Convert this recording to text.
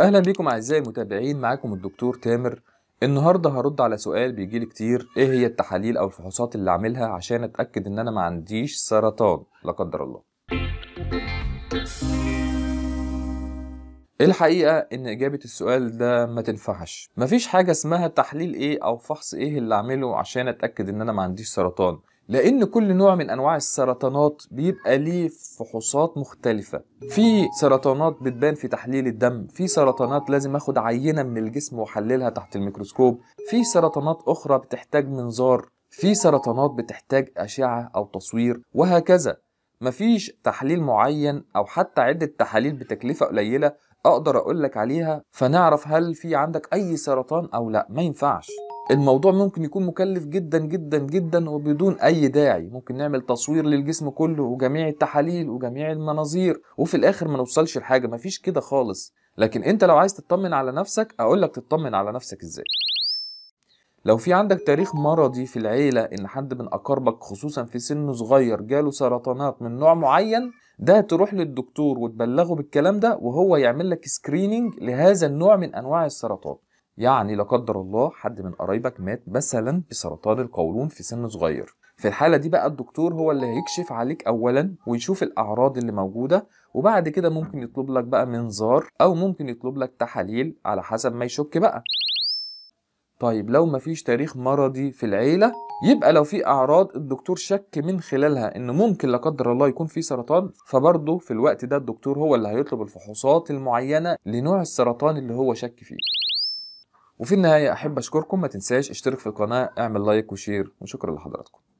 اهلا بيكم اعزائي المتابعين معاكم الدكتور تامر النهارده هرد على سؤال بيجيلي كتير ايه هي التحاليل او الفحوصات اللي اعملها عشان اتاكد ان انا ما عنديش سرطان لا قدر الله الحقيقة إن إجابة السؤال ده ما تنفعش مفيش حاجة اسمها تحليل إيه أو فحص إيه اللي أعمله عشان أتأكد إن أنا ما عنديش سرطان لان كل نوع من انواع السرطانات بيبقى ليه فحوصات مختلفه في سرطانات بتبان في تحليل الدم في سرطانات لازم اخد عينه من الجسم واحللها تحت الميكروسكوب في سرطانات اخرى بتحتاج منظار في سرطانات بتحتاج اشعه او تصوير وهكذا مفيش تحليل معين او حتى عده تحاليل بتكلفه قليله اقدر اقولك عليها فنعرف هل في عندك اي سرطان او لا ما ينفعش الموضوع ممكن يكون مكلف جدا جدا جدا وبدون اي داعي ممكن نعمل تصوير للجسم كله وجميع التحاليل وجميع المناظير وفي الاخر ما نوصلش لحاجه مفيش كده خالص لكن انت لو عايز تطمن على نفسك اقول لك تطمن على نفسك ازاي لو في عندك تاريخ مرضي في العيلة إن حد من أقاربك خصوصا في سن صغير جاله سرطانات من نوع معين ده تروح للدكتور وتبلغه بالكلام ده وهو يعمل لك سكريننج لهذا النوع من أنواع السرطان يعني لا قدر الله حد من قرايبك مات مثلا بسرطان القولون في سن صغير في الحالة دي بقى الدكتور هو اللي هيكشف عليك أولا ويشوف الأعراض اللي موجودة وبعد كده ممكن يطلب لك بقى منظار أو ممكن يطلب لك تحاليل على حسب ما يشك بقى طيب لو مفيش تاريخ مرضي في العيلة يبقى لو في أعراض الدكتور شك من خلالها إن ممكن لا قدر الله يكون في سرطان فبرضه في الوقت ده الدكتور هو اللي هيطلب الفحوصات المعينة لنوع السرطان اللي هو شك فيه وفي النهايه احب اشكركم ما تنساش اشترك في القناه اعمل لايك وشير وشكرا لحضراتكم